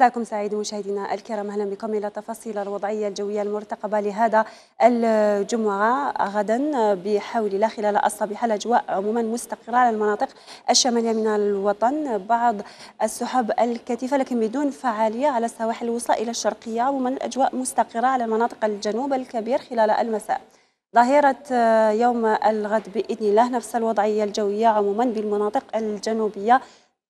مساكم سعيد مشاهدينا الكرام اهلا بكم الى تفاصيل الوضعيه الجويه المرتقبه لهذا الجمعه غدا بحول الله خلال الصباح الاجواء عموما مستقره على المناطق الشماليه من الوطن بعض السحب الكثيفه لكن بدون فعاليه على السواحل الوسطى الى الشرقيه عموما الاجواء مستقره على مناطق الجنوب الكبير خلال المساء ظاهرة يوم الغد بإذن الله نفس الوضعية الجوية عموما بالمناطق الجنوبية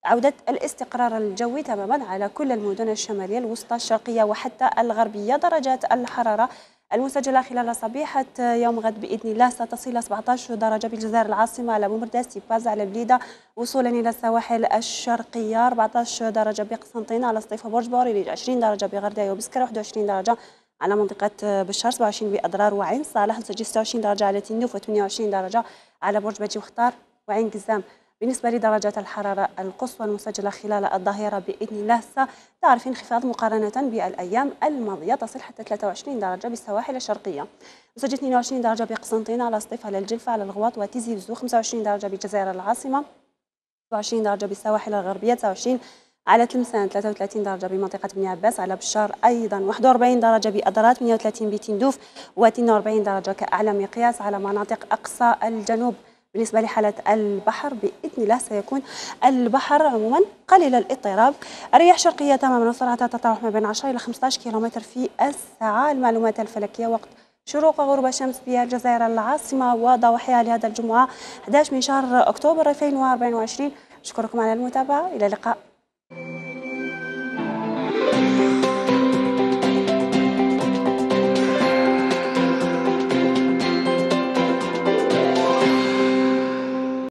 عودة الاستقرار الجوي تماما على كل المدن الشمالية الوسطى الشرقية وحتى الغربية درجات الحرارة المسجلة خلال صبيحة يوم غد بإذن الله ستصل 17 درجة بالجزائر العاصمة على بومرداس سيباز على بليدة وصولا إلى السواحل الشرقية 14 درجة بقسنطينة على سطيف برج بوريليج 20 درجة بغرداية وبسكرة 21 درجة على منطقة بشار 27 بأضرار وعين صالح 26 درجة على تنوف و28 درجة على برج بجي وختار وعين قزام بالنسبة لدرجات الحرارة القصوى المسجلة خلال الظهيرة بإذن الله ستعرف انخفاض مقارنة بالأيام الماضية تصل حتى 23 درجة بالسواحل الشرقية مسجل 22 درجة بقسنطينة على سطيف على الجلفة على الغواط وتيزي وزو 25 درجة بجزائر العاصمة 27 درجة بالسواحل الغربية 29 على تلمسان 33 درجة بمنطقة بني عباس على بشار أيضا 41 درجة بأدرات 38 بتندوف و 42 درجة كأعلى مقياس على مناطق أقصى الجنوب بالنسبة لحالة البحر بإذن الله سيكون البحر عموما قليل الاضطراب الرياح شرقية تماما وسرعتها تتراوح ما بين 10 إلى 15 كيلومتر في الساعة المعلومات الفلكية وقت شروق غروب الشمس في الجزائر العاصمة وضواحيها لهذا الجمعة 11 من شهر أكتوبر 2024 أشكركم على المتابعة إلى اللقاء